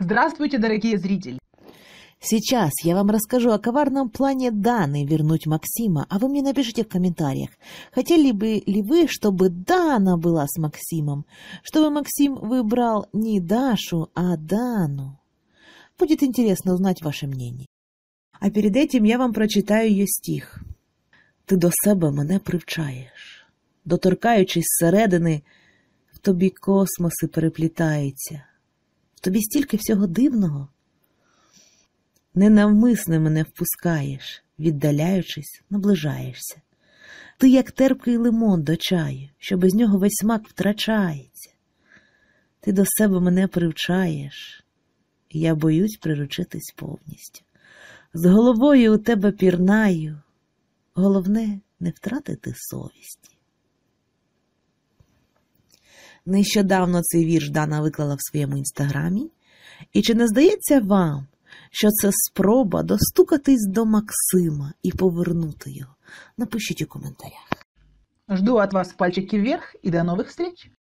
Здравствуйте, дорогие зрители! Сейчас я вам расскажу о коварном плане Даны вернуть Максима, а вы мне напишите в комментариях, хотели бы ли вы, чтобы Дана была с Максимом, чтобы Максим выбрал не Дашу, а Дану. Будет интересно узнать ваше мнение. А перед этим я вам прочитаю ее стих. Ты до себе мене привчаєш, доторкаючись зсередини, в тобі космоси переплітаються. тобі стільки всього дивного. Ненавмисне мене впускаєш, віддаляючись, наближаєшся. Ти, як терпкий лимон до чаю, що без нього весь смак втрачається. Ти до себе мене привчаєш, і я боюсь приручитись повністю. З головою у тебе пірнаю, головне не втратити совісті. Нещодавно цей вірш Дана виклала в своєму інстаграмі. І чи не здається вам, що це спроба достукатись до Максима і повернути його? Напишіть у коментарях. Жду от вас пальчики вверх і до нових встреч!